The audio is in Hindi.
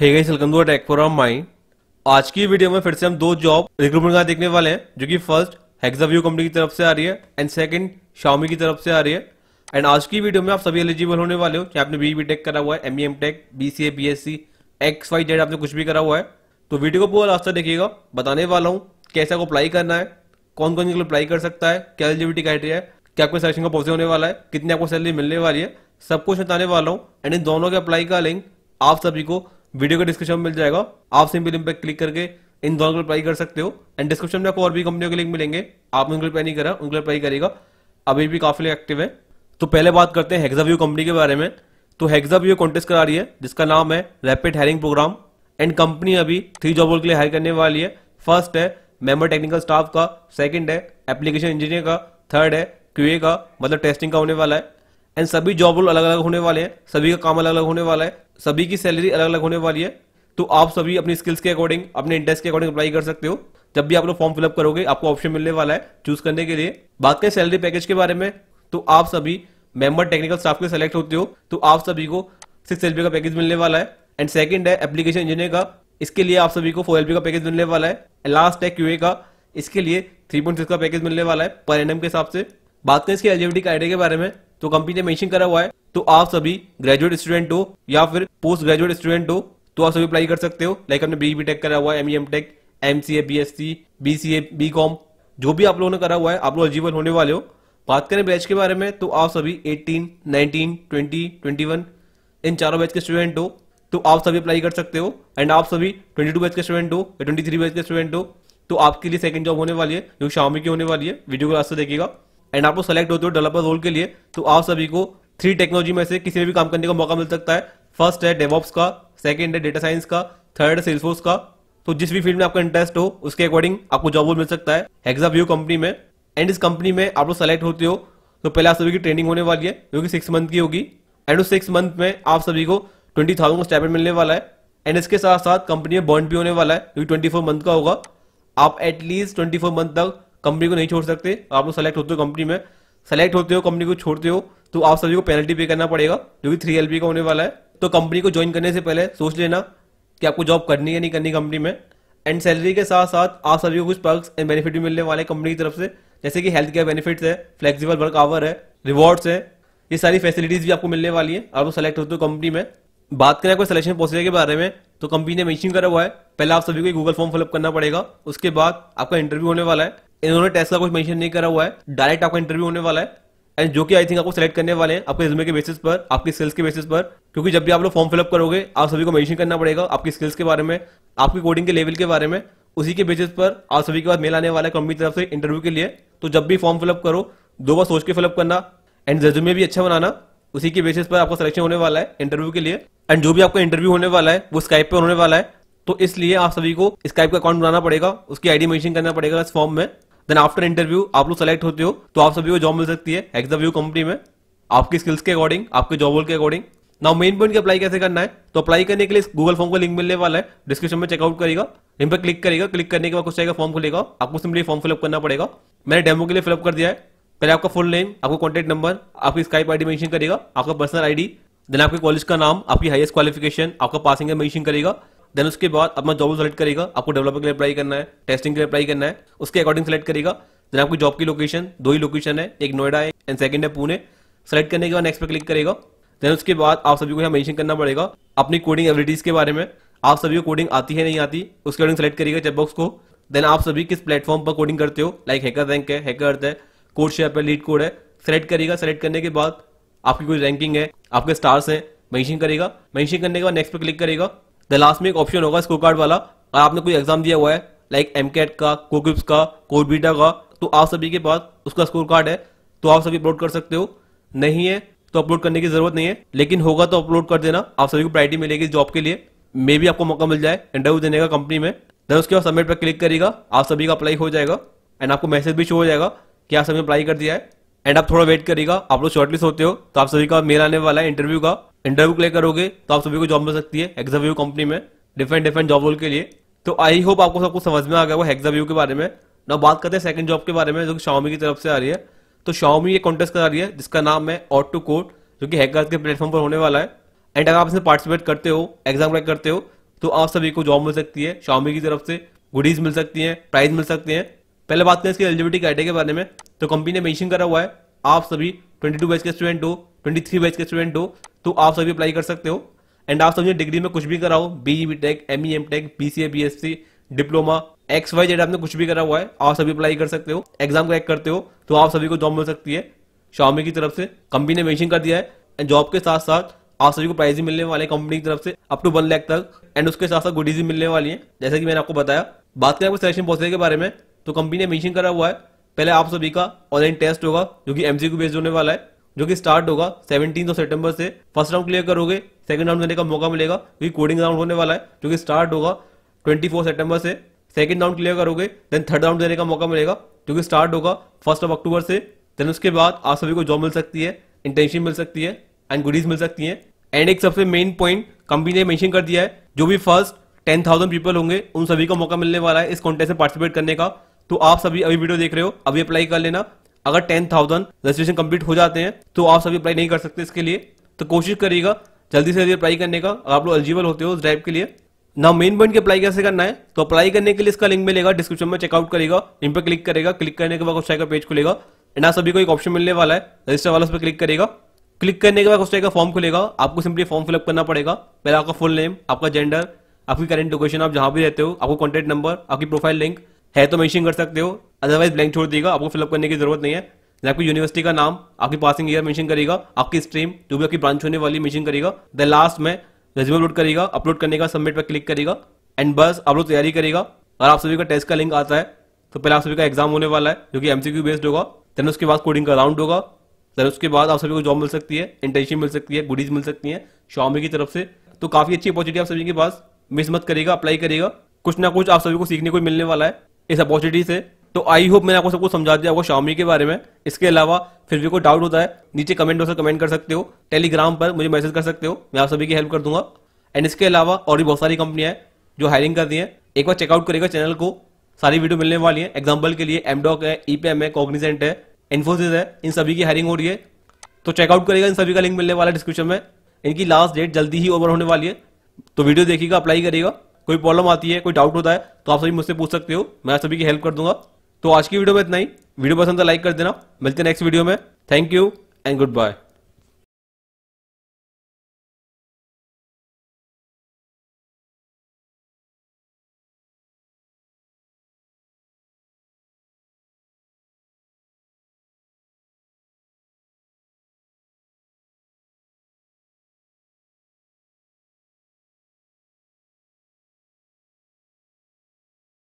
hey guys welcome to tech for mind आज की वीडियो में फिर से हम दो जॉब रिक्रूटमेंट का देखने वाले हैं जो कि फर्स्ट हेक्साव्यू कंपनी की तरफ से आ रही है एंड सेकंड शाओमी की तरफ से आ रही है एंड आज की वीडियो में आप सभी एलिजिबल होने वाले हो चाहे आपने बी बी टेक करा हुआ है M E M tech B C A B S C X Y Z आपने कुछ भी करा हुआ है तो वीडियो को पूरा रास्ता देखिएगा बताने वाला हूँ कैसे आपको अप्लाई करना है कौन कौन के लिए अप्लाई कर सकता है क्या एलिजिबिलिटी क्राइटेरिया है क्या आपके सेलेक्शन का पॉजिटिव होने वाला है कितनी आपको सैलरी मिलने वाली है सब कुछ बताने वाला हूँ एंड इन दोनों के अप्लाई का लिंक आप सभी को वीडियो का डिस्क्रिप्शन में मिल जाएगा आप सिंपल लिंक पर क्लिक करके इन दोनों को अप्लाई कर सकते हो एंड डिस्क्रिप्शन में आपको और भी कंपनियों के लिंक मिलेंगे आपने उनको अप्लाई नहीं करा उनको अप्लाई करेगा अभी भी काफी एक्टिव है तो पहले बात करते हैं हेक्साव्यू कंपनी के बारे में तो हेक्साव्यू कॉन्टेस्ट करा रही है जिसका नाम है rapid hiring program and company अभी थ्री जॉब के लिए हायर करने वाली है फर्स्ट है मेंबर टेक्निकल स्टाफ का सेकंड है एप्लीकेशन इंजीनियर का थर्ड है क्यूए का मतलब टेस्टिंग का होने वाला है एंड सभी जॉब रोल अलग अलग होने वाले हैं सभी का काम अलग अलग होने वाला है सभी की सैलरी अलग अलग होने वाली है तो आप सभी अपनी स्किल्स के अकॉर्डिंग अपने इंटरेस्ट के अकॉर्डिंग अप्लाई कर सकते हो जब भी आप लोग फॉर्म फिलअप करोगे आपको ऑप्शन मिलने वाला है चूज करने के लिए बात करें सैलरी पैकेज के बारे में तो आप सभी मेंबर टेक्निकल स्टाफ के सेलेक्ट होते हो तो आप सभी को सिक्स एलबी का पैकेज मिलने वाला है एंड सेकंड है एप्लीकेशन इंजीनियर का इसके लिए आप सभी को फोर एल का पैकेज मिलने वाला है लास्ट है क्यूए का इसके लिए थ्री पॉइंट सिक्स का पैकेज मिलने वाला है पर एन के हिसाब से बात करें इसके एलिजिबिलिटी क्राइटेरिया के बारे में तो कंपनी ने मेंशन करा हुआ है तो आप सभी ग्रेजुएट स्टूडेंट हो या फिर पोस्ट ग्रेजुएट स्टूडेंट हो तो आप सभी अप्लाई कर सकते हो लाइक हमने बी बी टेक करा हुआ है M M tech M C A B S C B C A B com जो भी आप लोगों ने करा हुआ है आप लोग एलिजिबल होने वाले हो बात करें बैच के बारे में तो आप सभी 18, 19, ट्वेंटी 21 इन चारों बैच के स्टूडेंट हो तो आप सभी अप्लाई कर सकते हो एंड आप सभी 22 बैच के स्टूडेंट हो या 23 बैच के स्टूडेंट हो तो आपके लिए सेकंड जॉब होने वाली है जो शामी की होने वाली है वीडियो को लास्ट से देखिएगा एंड आपको सेलेक्ट होते हो डेवलपर रोल के लिए तो आप सभी को थ्री टेक्नोलॉजी में से किसी में भी काम करने का मौका मिल सकता है फर्स्ट है डेवॉप्स का सेकेंड है डेटा साइंस का थर्ड है सेल्सफोर्स का तो जिस भी फील्ड में आपका इंटरेस्ट हो उसके अकॉर्डिंग आपको जॉब रोल मिल सकता है एग्जा व्यू कंपनी में एंड इस कंपनी में आप लोग सेलेक्ट होते हो तो पहले आप सभी की ट्रेनिंग होने वाली है जो कि सिक्स मंथ की होगी एंड उस सिक्स मंथ में आप सभी को ट्वेंटी थाउजेंड का स्टैपेंड मिलने वाला है एंड इसके साथ साथ कंपनी में बॉन्ड भी होने वाला है जो कि ट्वेंटी फोर मंथ का होगा आप एटलीस्ट ट्वेंटी फोर मंथ तक कंपनी को नहीं छोड़ सकते आप लोग सेलेक्ट होते हो कंपनी में सेलेक्ट होते हो कंपनी को छोड़ते हो तो आप सभी को पेनल्टी पे करना पड़ेगा जो कि थ्री एल का होने वाला है तो कंपनी को ज्वाइन करने से पहले सोच लेना कि आपको जॉब करनी या नहीं करनी कंपनी में एंड सैलरी के साथ साथ आप सभी को कुछ पर्क्स एंड बेनिफिट भी मिलने वाले कंपनी की तरफ से जैसे कि हेल्थ केयर बेनिफिट्स है फ्लेक्सिबल वर्क आवर है रिवॉर्ड्स है ये सारी फैसिलिटीज भी आपको मिलने वाली है आप लोग सेलेक्ट होते हो कंपनी में बात करें आपको सिलेक्शन प्रोसीजर के बारे में तो कंपनी ने मेंशन करा हुआ है पहले आप सभी को गूगल फॉर्म फिलअप करना पड़ेगा उसके बाद आपका इंटरव्यू होने वाला है इन्होंने टेस्ला कुछ मेंशन नहीं करा हुआ है डायरेक्ट आपका इंटरव्यू होने वाला है एंड जो कि आई थिंक आपको सेलेक्ट करने वाले हैं आपके रिज्यूमे के बेसिस पर आपकी स्किल्स के बेसिस पर क्योंकि जब भी आप लोग फॉर्म फिलअप करोगे आप सभी को मेंशन करना पड़ेगा आपकी स्किल्स के बारे में आपकी कोडिंग के लेवल के बारे में उसी के बेसिस पर आप सभी के बाद मेल आने वाला है कंपनी की तरफ से इंटरव्यू के लिए तो जब भी फॉर्म फिलअप करो दो बार सोच के फिलअप करना एंड रिज्यूमे भी अच्छा बनाना उसी के बेसिस पर आपका सिलेक्शन होने वाला है इंटरव्यू के लिए एंड जो भी आपका इंटरव्यू होने वाला है वो स्काइप पर होने वाला है तो इसलिए आप सभी को स्काइप का अकाउंट बनाना पड़ेगा उसकी आईडी मेंशन करना पड़ेगा इस फॉर्म में देन आफ्टर इंटरव्यू आप लोग सेलेक्ट होते हो तो आप सभी को जॉब मिल सकती है एक्सव्यू कंपनी में आपकी स्किल्स के अकॉर्डिंग आपके जॉब रोल के अकॉर्डिंग नाउ मेन पॉइंट की अप्लाई कैसे करना है तो अप्लाई करने के लिए गूगल फॉर्म का लिंक मिलने वाला है डिस्क्रिप्शन में चेकआउट करेगा इन पर क्लिक करेगा क्लिक करने के बाद कुछ आएगा फॉर्म खुलेगा आपको सिंपली फॉर्म फिलअप करना पड़ेगा मैंने डेमो के लिए फिलअप कर दिया है पहले आपका फुल नेम आपका कॉन्टेक्ट नंबर आपकी स्काइप आईडी मेंशन करेगा आपका पर्सनल आईडी देन आपके कॉलेज का नाम आपकी हाईएस्ट क्वालिफिकेशन आपका पासिंग मेंशन करेगा देन उसके बाद अपना जॉब सेलेक्ट करेगा आपको डेवलपर के लिए अप्लाई करना है टेस्टिंग के लिए अप्लाई करना है उसके अकॉर्डिंग सेलेक्ट करेगा देन आपकी जॉब की लोकेशन दो ही लोकेशन है एक नोएडा है एंड सेकंड है पुणे सेलेक्ट करने के बाद नेक्स्ट पे क्लिक करेगा देन उसके बाद आप सभी को यहाँ मेंशन करना पड़ेगा अपनी कोडिंग एबिलिटीज के बारे में आप सभी को कोडिंग आती है नहीं आती उसके अकॉर्डिंग सेलेक्ट करेगा चेकबॉक्स को देन आप सभी किस प्लेटफॉर्म पर कोडिंग करते हो लाइक हैकर रैंक है हैकर अर्थ है कोड शेप है लीड कोड है सेलेक्ट करेगा सेलेक्ट करने के बाद आपकी कोई रैंकिंग है आपके स्टार्स हैं मेंशन करेगा मेंशन करने के बाद नेक्स्ट पे क्लिक करेगा द लास्ट में एक ऑप्शन होगा स्कोर कार्ड वाला अगर आपने कोई एग्जाम दिया हुआ है लाइक एम का कोगिप्स का कोडबीटा का तो आप सभी के पास उसका स्कोर कार्ड है तो आप सभी अपलोड कर सकते हो नहीं है तो अपलोड करने की जरूरत नहीं है लेकिन होगा तो अपलोड कर देना आप सभी को प्रायरिटी मिलेगी जॉब के लिए मे भी आपको मौका मिल जाए इंटरव्यू देने का कंपनी में दर उसके बाद सबमिट पर क्लिक करेगा आप सभी का अप्लाई हो जाएगा एंड आपको मैसेज भी शो हो जाएगा कि आप सभी अप्लाई कर दिया है एंड आप थोड़ा वेट करेगा आप लोग शॉर्टलिस्ट होते हो तो आप सभी का मेल आने वाला है इंटरव्यू का इंटरव्यू क्लियर करोगे तो आप सभी को जॉब मिल सकती है एग्जाव्यू कंपनी में डिफरेंट डिफरेंट जॉब रोल के लिए तो आई होप आपको सब कुछ समझ में आ गया वो हेक्साव्यू के बारे में ना बात करते हैं सेकंड जॉब के बारे में जो कि शाओमी की तरफ से आ रही है तो शाओमी ये कॉन्टेस्ट करा रही है जिसका नाम है ऑट टू कोट जो कि हैकर्स के प्लेटफॉर्म पर होने वाला है एंड अगर आप इसमें पार्टिसिपेट करते हो एग्जाम क्लैक करते हो तो आप सभी को जॉब मिल सकती है शाओमी की तरफ से गुडीज मिल सकती हैं प्राइज मिल सकते हैं पहले बात करें इसकी एलिजिबिलिटी क्राइटेरिया के बारे में तो कंपनी ने मैंशन करा हुआ है आप सभी ट्वेंटी टू बैच के स्टूडेंट हो ट्वेंटी थ्री बैच के स्टूडेंट हो तो आप सभी अप्लाई कर सकते हो एंड आप सभी डिग्री में कुछ भी करा हो BE B tech M E M tech B C A B S C diploma X Y Z आपने कुछ भी करा हुआ है आप सभी अप्लाई कर सकते हो एग्जाम क्रैक करते हो तो आप सभी को जॉब मिल सकती है शामी की तरफ से कंपनी ने मेंशन कर दिया है एंड जॉब के साथ साथ आप सभी को प्राइज मिलने वाले कंपनी की तरफ से अप टू वन लैख तक एंड उसके साथ साथ गुडीज मिलने वाली है जैसे कि मैंने आपको बताया बात करें आपको सिलेक्शन प्रोसेस के बारे में तो कंपनी ने मेंशन करा हुआ है पहले आप सभी का ऑनलाइन टेस्ट होगा जो कि एमसीक्यू बेस्ड होने वाला है जो कि स्टार्ट होगा सेवनटीन ऑफ सेप्टेम्बर से फर्स्ट राउंड क्लियर करोगे सेकंड राउंड देने का मौका मिलेगा क्योंकि कोडिंग राउंड होने वाला है जो कि स्टार्ट होगा ट्वेंटी फोर सेप्टेम्बर से सेकंड राउंड क्लियर करोगे देन थर्ड राउंड देने का मौका मिलेगा जो कि स्टार्ट होगा फर्स्ट ऑफ अक्टूबर से देन उसके बाद आप सभी को जॉब मिल सकती है इंटर्नशिप मिल सकती है एंड गुडीज मिल सकती है एंड एक सबसे मेन पॉइंट कंपनी ने मेंशन कर दिया है जो भी फर्स्ट टेन थाउजेंड पीपल होंगे उन सभी को मौका मिलने वाला है इस कॉन्टेस्ट में पार्टिसिपेट करने का तो आप सभी अभी वीडियो देख रहे हो अभी अप्लाई कर लेना अगर टेन थाउजेंड रजिस्ट्रेशन कंप्लीट हो जाते हैं तो आप सभी अप्लाई नहीं कर सकते इसके लिए तो कोशिश करिएगा जल्दी से जल्दी अप्लाई करने का अगर आप लोग एलिजिबल होते हो उस ड्राइव के लिए ना मेन पॉइंट की अप्लाई कैसे करना है तो अप्लाई करने के लिए इसका लिंक मिलेगा डिस्क्रिप्शन में चेकआउट करेगा इन पर क्लिक करेगा क्लिक करने के बाद उस का पेज खुलेगा एंड आप सभी को एक ऑप्शन मिलने वाला है रजिस्टर वाला उस पर क्लिक करेगा क्लिक करने के बाद उस का फॉर्म खुलेगा आपको सिंपली फॉर्म फिलअप करना पड़ेगा पहले आपका फुल नेम आपका जेंडर आपकी करेंट लोकेशन आप जहां भी रहते हो आपको कॉन्टेक्ट नंबर आपकी प्रोफाइल लिंक है तो मैंशन कर सकते हो अदरवाइज ब्लैंक छोड़ देगा आपको फिलअप करने की जरूरत नहीं है आपको आपकी यूनिवर्सिटी का नाम आपकी पासिंग ईयर मेंशन करेगा आपकी स्ट्रीम जो भी आपकी ब्रांच होने वाली मेंशन करेगा द लास्ट में रिज्यूम अपलोड करेगा अपलोड करने का सबमिट पर क्लिक करेगा एंड बस आप लोग तैयारी करेगा और आप सभी का टेस्ट का लिंक आता है तो पहले आप सभी का एग्जाम होने वाला है जो कि एमसीक्यू बेस्ड होगा देन उसके बाद कोडिंग का राउंड होगा देन उसके बाद आप सभी को जॉब मिल सकती है इंटर्नशिप मिल सकती है गुडीज मिल सकती है शॉमी की तरफ से तो काफी अच्छी अपॉर्चुनिटी आप सभी के पास मिस मत करेगा अप्लाई करेगा कुछ ना कुछ आप सभी को सीखने को मिलने वाला है इस अपॉर्चुनिटी से तो आई होप मैंने आपको सबको समझा दिया होगा शाओमी के बारे में इसके अलावा फिर भी कोई डाउट होता है नीचे कमेंट बॉक्स में कमेंट कर सकते हो टेलीग्राम पर मुझे मैसेज कर सकते हो मैं आप सभी की हेल्प कर दूंगा एंड इसके अलावा और भी बहुत सारी कंपनियां हैं जो हायरिंग कर रही हैं एक बार चेकआउट करेगा चैनल को सारी वीडियो मिलने वाली है एग्जाम्पल के लिए एमडॉक है ईपीएम e है कॉग्निजेंट है इन्फोसिस है इन सभी की हायरिंग हो रही है तो चेकआउट करेगा इन सभी का लिंक मिलने वाला है डिस्क्रिप्शन में इनकी लास्ट डेट जल्दी ही ओवर होने वाली है तो वीडियो देखिएगा अप्लाई करिएगा कोई प्रॉब्लम आती है कोई डाउट होता है तो आप सभी मुझसे पूछ सकते हो मैं सभी की हेल्प कर दूंगा तो आज की वीडियो में इतना ही वीडियो पसंद है लाइक कर देना मिलते हैं नेक्स्ट वीडियो में thank you and good bye